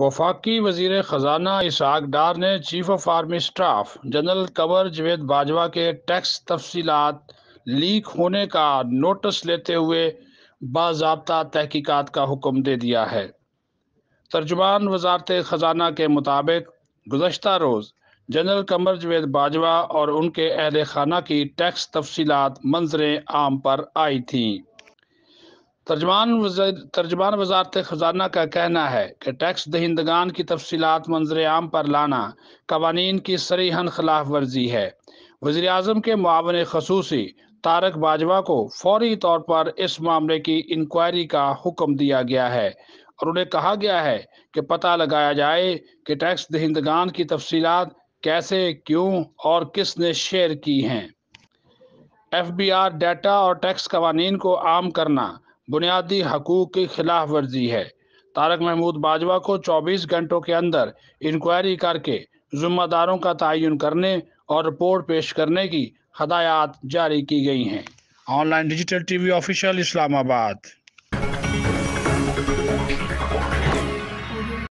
वफाकी वजीर ख़जाना इसहाक डार ने chief of army staff general Kanwar Javed Bajwa के टैक्स तफसीलात लीक होने का नोटिस लेते हुए बाबा तहकीकत का हुक्म दे दिया है तर्जुमान वजारत ख़जाना के मुताबिक गुजशत रोज़ जनरल कंवर जवेद बाजवा और उनके अहल खाना की टैक्स तफसीलात मंजर आम पर आई थीं तर्जमान तर्जमान वजारत ख़जाना का कहना है कि टैक्स दहिंदगान की तफसीत मंजर आम पर लाना कवानीन की सरीहन खिलाफ वर्जी है वजी अजम के मावन खसूसी तारक बाजवा को फौरी तौर पर इस मामले की इंक्वायरी का हुक्म दिया गया है और उन्हें कहा गया है कि पता लगाया जाए कि टैक्स दहिंदगान की तफसीत कैसे क्यों और किसने शेयर की हैं एफ बी आर डाटा और टैक्स कवानीन को आम करना बुनियादी हकूक की खिलाफ वर्जी है तारक महमूद बाजवा को 24 घंटों के अंदर इंक्वायरी करके जुम्मेदारों का तयन करने और रिपोर्ट पेश करने की हदायत जारी की गई हैं online digital TV official Islamabad